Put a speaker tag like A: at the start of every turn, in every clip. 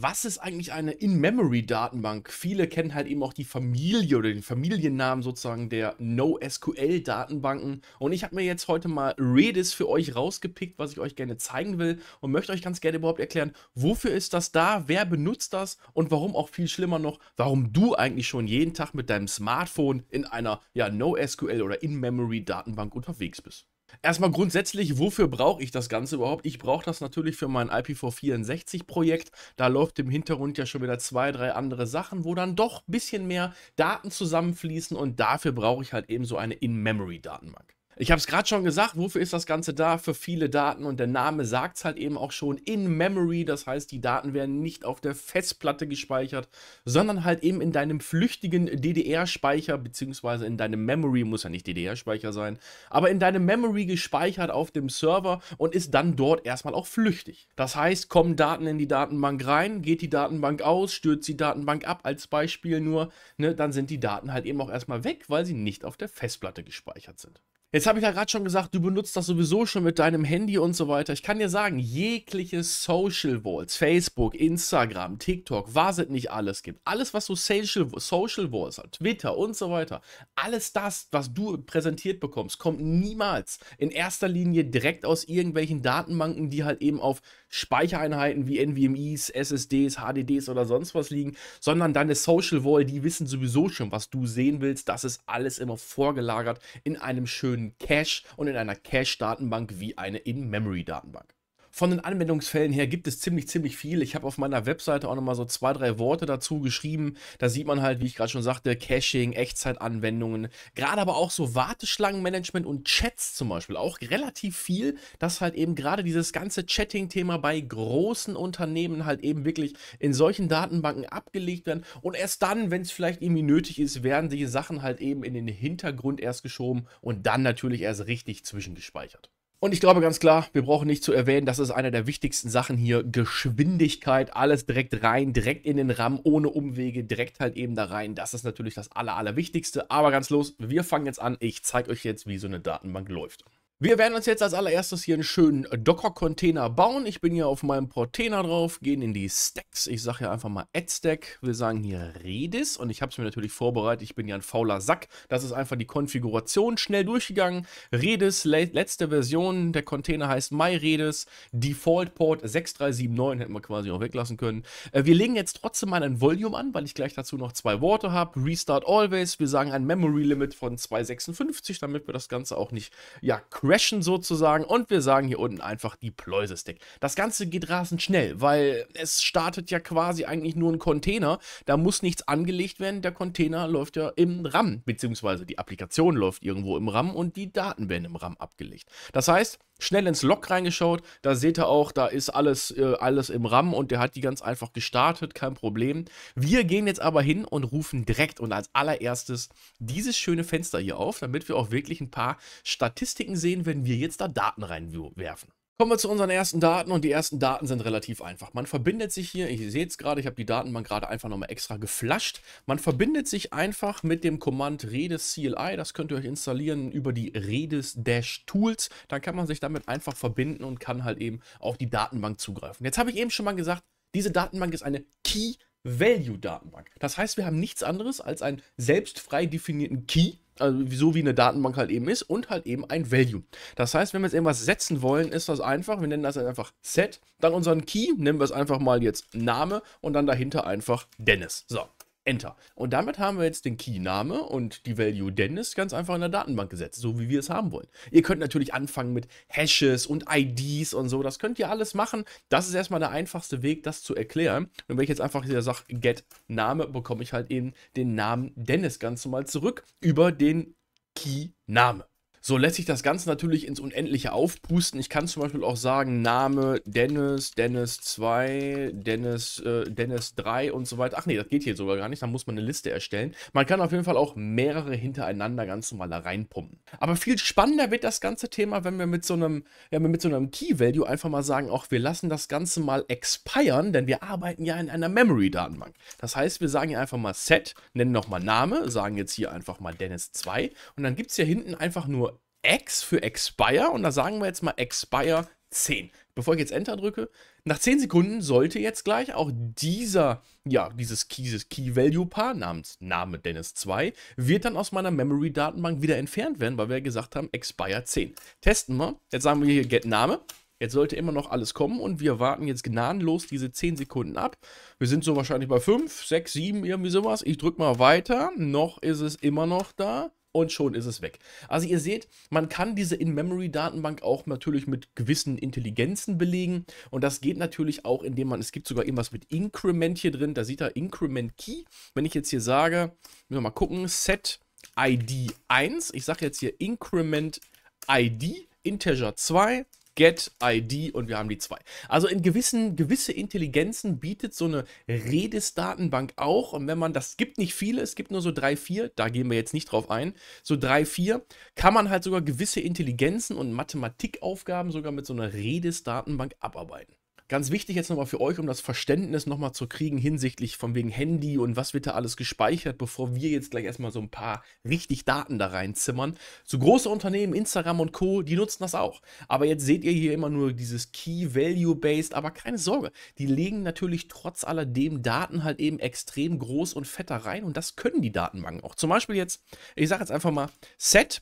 A: was ist eigentlich eine In-Memory-Datenbank? Viele kennen halt eben auch die Familie oder den Familiennamen sozusagen der NoSQL-Datenbanken. Und ich habe mir jetzt heute mal Redis für euch rausgepickt, was ich euch gerne zeigen will und möchte euch ganz gerne überhaupt erklären, wofür ist das da, wer benutzt das und warum auch viel schlimmer noch, warum du eigentlich schon jeden Tag mit deinem Smartphone in einer ja, NoSQL oder In-Memory-Datenbank unterwegs bist. Erstmal grundsätzlich, wofür brauche ich das Ganze überhaupt? Ich brauche das natürlich für mein IPv64-Projekt. Da läuft im Hintergrund ja schon wieder zwei, drei andere Sachen, wo dann doch ein bisschen mehr Daten zusammenfließen und dafür brauche ich halt eben so eine In-Memory-Datenbank. Ich habe es gerade schon gesagt, wofür ist das Ganze da? Für viele Daten und der Name sagt es halt eben auch schon in Memory. Das heißt, die Daten werden nicht auf der Festplatte gespeichert, sondern halt eben in deinem flüchtigen DDR-Speicher, beziehungsweise in deinem Memory, muss ja nicht DDR-Speicher sein, aber in deinem Memory gespeichert auf dem Server und ist dann dort erstmal auch flüchtig. Das heißt, kommen Daten in die Datenbank rein, geht die Datenbank aus, stürzt die Datenbank ab, als Beispiel nur, ne, dann sind die Daten halt eben auch erstmal weg, weil sie nicht auf der Festplatte gespeichert sind. Jetzt habe ich ja gerade schon gesagt, du benutzt das sowieso schon mit deinem Handy und so weiter. Ich kann dir sagen, jegliche Social Walls, Facebook, Instagram, TikTok, was es nicht alles gibt, alles, was so Social, Social Walls hat, Twitter und so weiter, alles das, was du präsentiert bekommst, kommt niemals in erster Linie direkt aus irgendwelchen Datenbanken, die halt eben auf Speichereinheiten wie NVMEs, SSDs, HDDs oder sonst was liegen, sondern deine Social Wall, die wissen sowieso schon, was du sehen willst. Das ist alles immer vorgelagert in einem schönen schönen Cache und in einer Cache-Datenbank wie eine In-Memory-Datenbank. Von den Anwendungsfällen her gibt es ziemlich, ziemlich viel. Ich habe auf meiner Webseite auch nochmal so zwei, drei Worte dazu geschrieben. Da sieht man halt, wie ich gerade schon sagte, Caching, Echtzeitanwendungen, gerade aber auch so Warteschlangenmanagement und Chats zum Beispiel. Auch relativ viel, dass halt eben gerade dieses ganze Chatting-Thema bei großen Unternehmen halt eben wirklich in solchen Datenbanken abgelegt werden. Und erst dann, wenn es vielleicht irgendwie nötig ist, werden diese Sachen halt eben in den Hintergrund erst geschoben und dann natürlich erst richtig zwischengespeichert. Und ich glaube ganz klar, wir brauchen nicht zu erwähnen, das ist eine der wichtigsten Sachen hier. Geschwindigkeit, alles direkt rein, direkt in den RAM, ohne Umwege, direkt halt eben da rein. Das ist natürlich das Aller, Allerwichtigste. Aber ganz los, wir fangen jetzt an. Ich zeige euch jetzt, wie so eine Datenbank läuft. Wir werden uns jetzt als allererstes hier einen schönen Docker-Container bauen. Ich bin hier auf meinem Portainer drauf, gehen in die Stacks. Ich sage hier einfach mal Add-Stack. Wir sagen hier Redis und ich habe es mir natürlich vorbereitet. Ich bin ja ein fauler Sack. Das ist einfach die Konfiguration schnell durchgegangen. Redis, le letzte Version. Der Container heißt MyRedis. Default Port 6379 hätten wir quasi auch weglassen können. Äh, wir legen jetzt trotzdem mal ein Volume an, weil ich gleich dazu noch zwei Worte habe. Restart Always. Wir sagen ein Memory Limit von 256, damit wir das Ganze auch nicht, ja, crazy crashen sozusagen und wir sagen hier unten einfach Deploy the Das Ganze geht rasend schnell, weil es startet ja quasi eigentlich nur ein Container. Da muss nichts angelegt werden. Der Container läuft ja im RAM, beziehungsweise die Applikation läuft irgendwo im RAM und die Daten werden im RAM abgelegt. Das heißt, schnell ins Log reingeschaut. Da seht ihr auch, da ist alles, äh, alles im RAM und der hat die ganz einfach gestartet, kein Problem. Wir gehen jetzt aber hin und rufen direkt und als allererstes dieses schöne Fenster hier auf, damit wir auch wirklich ein paar Statistiken sehen, wenn wir jetzt da Daten reinwerfen. Kommen wir zu unseren ersten Daten und die ersten Daten sind relativ einfach. Man verbindet sich hier, ihr seht es gerade, ich habe die Datenbank gerade einfach nochmal extra geflasht. Man verbindet sich einfach mit dem Command Redis CLI, das könnt ihr euch installieren über die Redis-Tools. Dann kann man sich damit einfach verbinden und kann halt eben auf die Datenbank zugreifen. Jetzt habe ich eben schon mal gesagt, diese Datenbank ist eine Key-Value-Datenbank. Das heißt, wir haben nichts anderes als einen selbst frei definierten Key, also so wie eine Datenbank halt eben ist, und halt eben ein Value. Das heißt, wenn wir jetzt irgendwas setzen wollen, ist das einfach, wir nennen das einfach Set, dann unseren Key, nennen wir es einfach mal jetzt Name und dann dahinter einfach Dennis. So, Enter. Und damit haben wir jetzt den Key-Name und die Value Dennis ganz einfach in der Datenbank gesetzt, so wie wir es haben wollen. Ihr könnt natürlich anfangen mit Hashes und IDs und so, das könnt ihr alles machen. Das ist erstmal der einfachste Weg, das zu erklären. Und wenn ich jetzt einfach hier sage, get Name, bekomme ich halt eben den Namen Dennis ganz normal zurück über den Key-Name. So lässt sich das Ganze natürlich ins Unendliche aufpusten. Ich kann zum Beispiel auch sagen, Name Dennis, Dennis 2, Dennis, äh, Dennis 3 und so weiter. Ach nee, das geht hier sogar gar nicht, da muss man eine Liste erstellen. Man kann auf jeden Fall auch mehrere hintereinander ganz normal da reinpumpen. Aber viel spannender wird das ganze Thema, wenn wir mit so einem, ja, mit so einem Key-Value einfach mal sagen, auch wir lassen das Ganze mal expiren, denn wir arbeiten ja in einer Memory-Datenbank. Das heißt, wir sagen hier einfach mal Set, nennen nochmal Name, sagen jetzt hier einfach mal Dennis 2 und dann gibt es hier hinten einfach nur X für Expire und da sagen wir jetzt mal Expire 10. Bevor ich jetzt Enter drücke, nach 10 Sekunden sollte jetzt gleich auch dieser, ja, dieses, Key, dieses Key-Value-Paar namens Name Dennis 2 wird dann aus meiner Memory-Datenbank wieder entfernt werden, weil wir ja gesagt haben, Expire 10. Testen wir. Jetzt sagen wir hier Get Name. Jetzt sollte immer noch alles kommen und wir warten jetzt gnadenlos diese 10 Sekunden ab. Wir sind so wahrscheinlich bei 5, 6, 7, irgendwie sowas. Ich drücke mal weiter. Noch ist es immer noch da und schon ist es weg. Also ihr seht, man kann diese In-Memory-Datenbank auch natürlich mit gewissen Intelligenzen belegen und das geht natürlich auch, indem man, es gibt sogar irgendwas mit Increment hier drin, da sieht er Increment Key. Wenn ich jetzt hier sage, müssen wir mal gucken, Set ID 1, ich sage jetzt hier Increment ID, Integer 2, get ID und wir haben die zwei. Also in gewissen, gewisse Intelligenzen bietet so eine Redis-Datenbank auch. Und wenn man, das gibt nicht viele, es gibt nur so drei, vier, da gehen wir jetzt nicht drauf ein, so drei, vier, kann man halt sogar gewisse Intelligenzen und Mathematikaufgaben sogar mit so einer Redis-Datenbank abarbeiten. Ganz wichtig jetzt nochmal für euch, um das Verständnis nochmal zu kriegen hinsichtlich von wegen Handy und was wird da alles gespeichert, bevor wir jetzt gleich erstmal so ein paar richtig Daten da reinzimmern. So große Unternehmen, Instagram und Co., die nutzen das auch. Aber jetzt seht ihr hier immer nur dieses Key Value Based, aber keine Sorge, die legen natürlich trotz alledem Daten halt eben extrem groß und fett da rein und das können die Datenbanken auch. Zum Beispiel jetzt, ich sage jetzt einfach mal, Set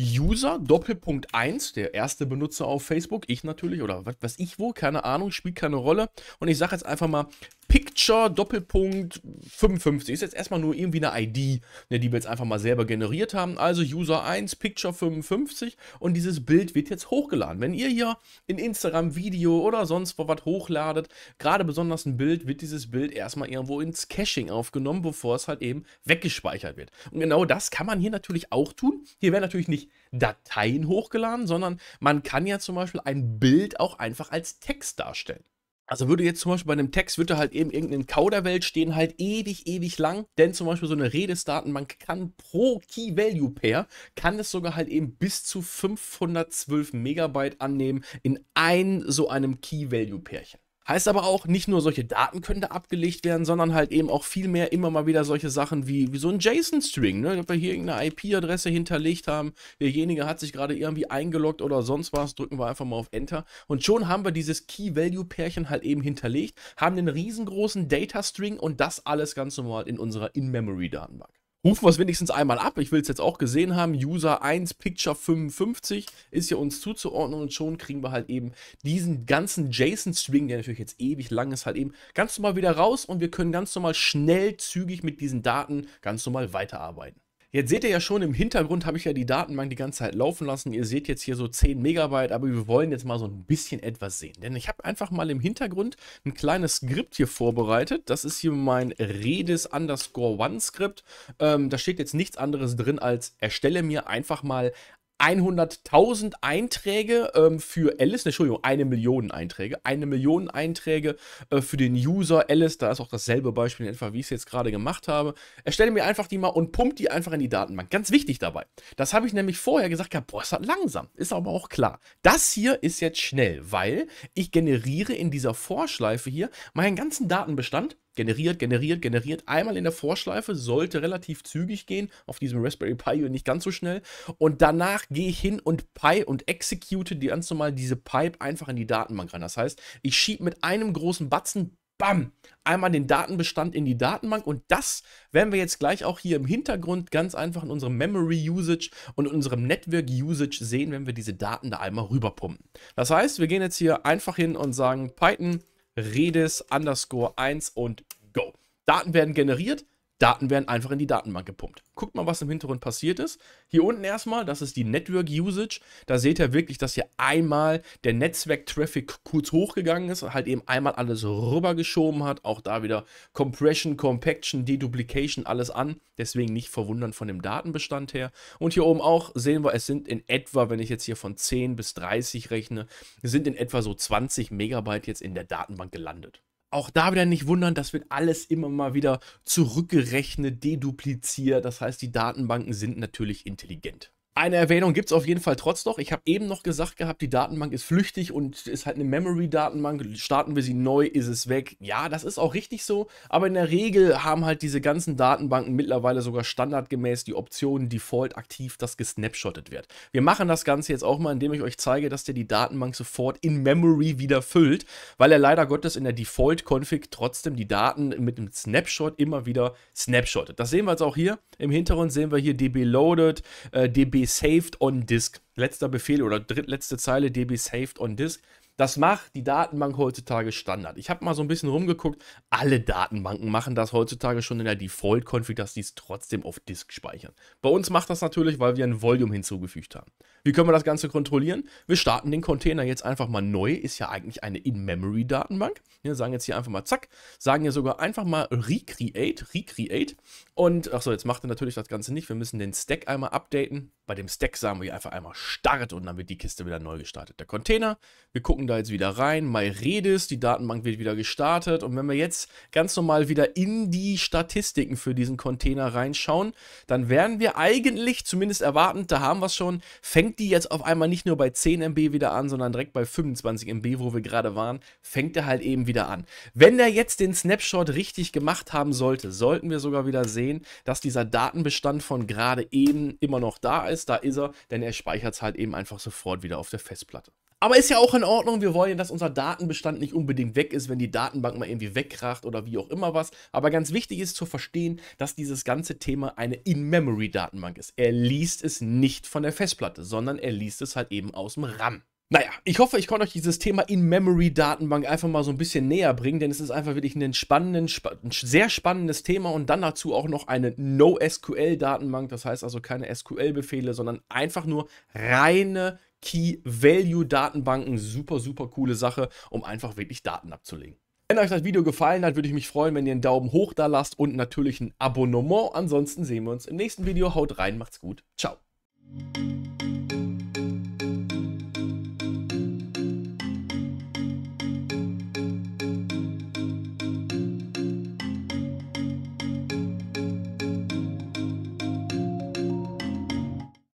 A: User Doppelpunkt 1, der erste Benutzer auf Facebook, ich natürlich oder was weiß ich wo, keine Ahnung, spielt keine Rolle. Und ich sage jetzt einfach mal Picture Doppelpunkt 55. Ist jetzt erstmal nur irgendwie eine ID, ne, die wir jetzt einfach mal selber generiert haben. Also User 1, Picture 55 und dieses Bild wird jetzt hochgeladen. Wenn ihr hier in Instagram Video oder sonst wo was hochladet, gerade besonders ein Bild, wird dieses Bild erstmal irgendwo ins Caching aufgenommen, bevor es halt eben weggespeichert wird. Und genau das kann man hier natürlich auch tun. Hier wäre natürlich nicht Dateien hochgeladen, sondern man kann ja zum Beispiel ein Bild auch einfach als Text darstellen. Also würde jetzt zum Beispiel bei einem Text, würde halt eben irgendein Kauderwelt stehen, halt ewig, ewig lang. Denn zum Beispiel so eine Redesdatenbank kann pro Key-Value-Pair, kann es sogar halt eben bis zu 512 Megabyte annehmen in ein so einem Key-Value-Pärchen. Heißt aber auch, nicht nur solche Daten können da abgelegt werden, sondern halt eben auch viel mehr immer mal wieder solche Sachen wie, wie so ein JSON-String, ne? Ob wir hier irgendeine IP-Adresse hinterlegt haben, derjenige hat sich gerade irgendwie eingeloggt oder sonst was, drücken wir einfach mal auf Enter. Und schon haben wir dieses Key-Value-Pärchen halt eben hinterlegt, haben den riesengroßen Data-String und das alles ganz normal in unserer In-Memory-Datenbank rufen wir es wenigstens einmal ab. Ich will es jetzt auch gesehen haben. User 1 Picture 55 ist hier uns zuzuordnen und schon kriegen wir halt eben diesen ganzen JSON-String, der natürlich jetzt ewig lang ist, halt eben ganz normal wieder raus und wir können ganz normal schnell zügig mit diesen Daten ganz normal weiterarbeiten. Jetzt seht ihr ja schon, im Hintergrund habe ich ja die Datenbank die ganze Zeit laufen lassen. Ihr seht jetzt hier so 10 Megabyte, aber wir wollen jetzt mal so ein bisschen etwas sehen. Denn ich habe einfach mal im Hintergrund ein kleines Skript hier vorbereitet. Das ist hier mein Redis underscore One Skript. Ähm, da steht jetzt nichts anderes drin als erstelle mir einfach mal 100.000 Einträge ähm, für Alice, ne, Entschuldigung, eine Million Einträge, eine Million Einträge äh, für den User Alice, da ist auch dasselbe Beispiel in etwa, wie ich es jetzt gerade gemacht habe. Erstelle mir einfach die mal und pumpt die einfach in die Datenbank. Ganz wichtig dabei. Das habe ich nämlich vorher gesagt, ja, boah, ist das langsam. Ist aber auch klar. Das hier ist jetzt schnell, weil ich generiere in dieser Vorschleife hier meinen ganzen Datenbestand generiert, generiert, generiert. Einmal in der Vorschleife sollte relativ zügig gehen, auf diesem Raspberry Pi nicht ganz so schnell. Und danach gehe ich hin und Pi und execute die ganz normal diese Pipe einfach in die Datenbank rein. Das heißt, ich schiebe mit einem großen Batzen bam, einmal den Datenbestand in die Datenbank und das werden wir jetzt gleich auch hier im Hintergrund ganz einfach in unserem Memory Usage und unserem Network Usage sehen, wenn wir diese Daten da einmal rüberpumpen. Das heißt, wir gehen jetzt hier einfach hin und sagen Python Redis underscore 1 und go. Daten werden generiert, Daten werden einfach in die Datenbank gepumpt. Guckt mal, was im Hintergrund passiert ist. Hier unten erstmal, das ist die Network Usage. Da seht ihr wirklich, dass hier einmal der Netzwerk-Traffic kurz hochgegangen ist und halt eben einmal alles rübergeschoben hat. Auch da wieder Compression, Compaction, Deduplication, alles an. Deswegen nicht verwundern von dem Datenbestand her. Und hier oben auch sehen wir, es sind in etwa, wenn ich jetzt hier von 10 bis 30 rechne, sind in etwa so 20 Megabyte jetzt in der Datenbank gelandet auch da wieder nicht wundern, das wird alles immer mal wieder zurückgerechnet, dedupliziert. Das heißt, die Datenbanken sind natürlich intelligent. Eine Erwähnung gibt es auf jeden Fall trotz noch. Ich habe eben noch gesagt gehabt, die Datenbank ist flüchtig und ist halt eine Memory-Datenbank. Starten wir sie neu, ist es weg. Ja, das ist auch richtig so. Aber in der Regel haben halt diese ganzen Datenbanken mittlerweile sogar standardgemäß die Option Default aktiv, dass gesnapshottet wird. Wir machen das Ganze jetzt auch mal, indem ich euch zeige, dass der die Datenbank sofort in Memory wieder füllt, weil er leider Gottes in der Default-Config trotzdem die Daten mit einem Snapshot immer wieder snapshottet. Das sehen wir jetzt auch hier. Im Hintergrund sehen wir hier DB Loaded, äh, DB saved on disk. Letzter Befehl oder drittletzte Zeile DB saved on disk. Das macht die Datenbank heutzutage Standard. Ich habe mal so ein bisschen rumgeguckt. Alle Datenbanken machen das heutzutage schon in der Default-Config, dass die es trotzdem auf Disk speichern. Bei uns macht das natürlich, weil wir ein Volume hinzugefügt haben. Wie können wir das Ganze kontrollieren? Wir starten den Container jetzt einfach mal neu. Ist ja eigentlich eine In-Memory-Datenbank. Wir sagen jetzt hier einfach mal zack. Sagen hier sogar einfach mal recreate, recreate. Und achso, jetzt macht er natürlich das Ganze nicht. Wir müssen den Stack einmal updaten bei dem Stack sagen wir einfach einmal Start und dann wird die Kiste wieder neu gestartet. Der Container, wir gucken da jetzt wieder rein, MyRedis, die Datenbank wird wieder gestartet und wenn wir jetzt ganz normal wieder in die Statistiken für diesen Container reinschauen, dann werden wir eigentlich, zumindest erwartend, da haben wir es schon, fängt die jetzt auf einmal nicht nur bei 10 MB wieder an, sondern direkt bei 25 MB, wo wir gerade waren, fängt er halt eben wieder an. Wenn er jetzt den Snapshot richtig gemacht haben sollte, sollten wir sogar wieder sehen, dass dieser Datenbestand von gerade eben immer noch da ist ist, da ist er, denn er speichert es halt eben einfach sofort wieder auf der Festplatte. Aber ist ja auch in Ordnung, wir wollen ja, dass unser Datenbestand nicht unbedingt weg ist, wenn die Datenbank mal irgendwie wegkracht oder wie auch immer was. Aber ganz wichtig ist zu verstehen, dass dieses ganze Thema eine In-Memory-Datenbank ist. Er liest es nicht von der Festplatte, sondern er liest es halt eben aus dem RAM. Naja, ich hoffe, ich konnte euch dieses Thema In-Memory-Datenbank einfach mal so ein bisschen näher bringen, denn es ist einfach wirklich ein, spannenden, ein sehr spannendes Thema und dann dazu auch noch eine NoSQL-Datenbank, das heißt also keine SQL-Befehle, sondern einfach nur reine Key-Value-Datenbanken. Super, super coole Sache, um einfach wirklich Daten abzulegen. Wenn euch das Video gefallen hat, würde ich mich freuen, wenn ihr einen Daumen hoch da lasst und natürlich ein Abonnement. Ansonsten sehen wir uns im nächsten Video. Haut rein, macht's gut. Ciao.